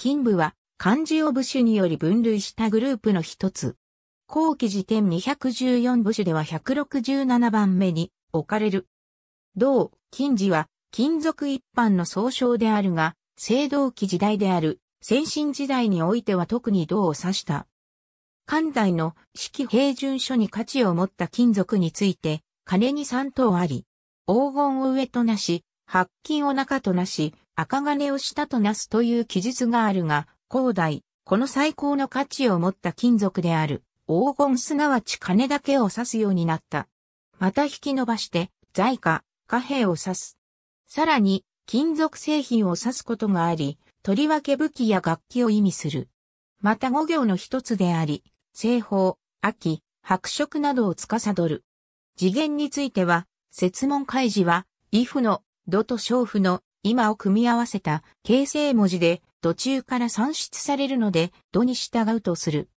金部は漢字を部首により分類したグループの一つ。後期時点214部首では167番目に置かれる。銅、金字は金属一般の総称であるが、青銅器時代である先進時代においては特に銅を指した。漢代の四季平準書に価値を持った金属について、金に三等あり、黄金を上となし、白金を中となし、赤金をしたとなすという記述があるが、高大この最高の価値を持った金属である、黄金すなわち金だけを指すようになった。また引き伸ばして、財貨、貨幣を指す。さらに、金属製品を指すことがあり、とりわけ武器や楽器を意味する。また五行の一つであり、製法、秋、白色などを司る。次元については、説問開示は、イフの、土と小夫の、今を組み合わせた形成文字で途中から算出されるので、度に従うとする。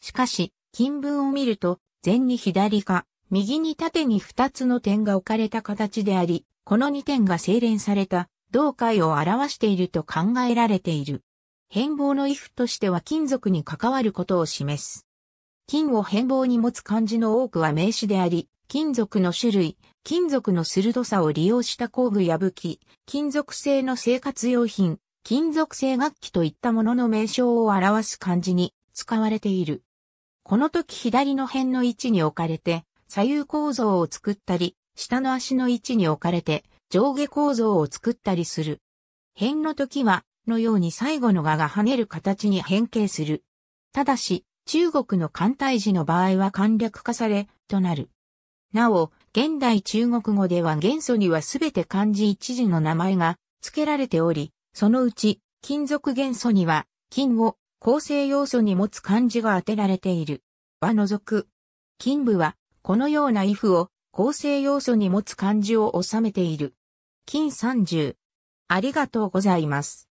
しかし、金文を見ると、前に左か、右に縦に2つの点が置かれた形であり、この2点が精錬された、同会を表していると考えられている。変貌の意図としては金属に関わることを示す。金を変貌に持つ漢字の多くは名詞であり、金属の種類、金属の鋭さを利用した工具や武器、金属製の生活用品、金属製楽器といったものの名称を表す漢字に使われている。この時左の辺の位置に置かれて、左右構造を作ったり、下の足の位置に置かれて、上下構造を作ったりする。辺の時は、のように最後の画が跳ねる形に変形する。ただし、中国の簡体字の場合は簡略化され、となる。なお、現代中国語では元素にはすべて漢字一字の名前が付けられており、そのうち金属元素には金を構成要素に持つ漢字が当てられている。は除く。金部はこのような if を構成要素に持つ漢字を収めている。金30。ありがとうございます。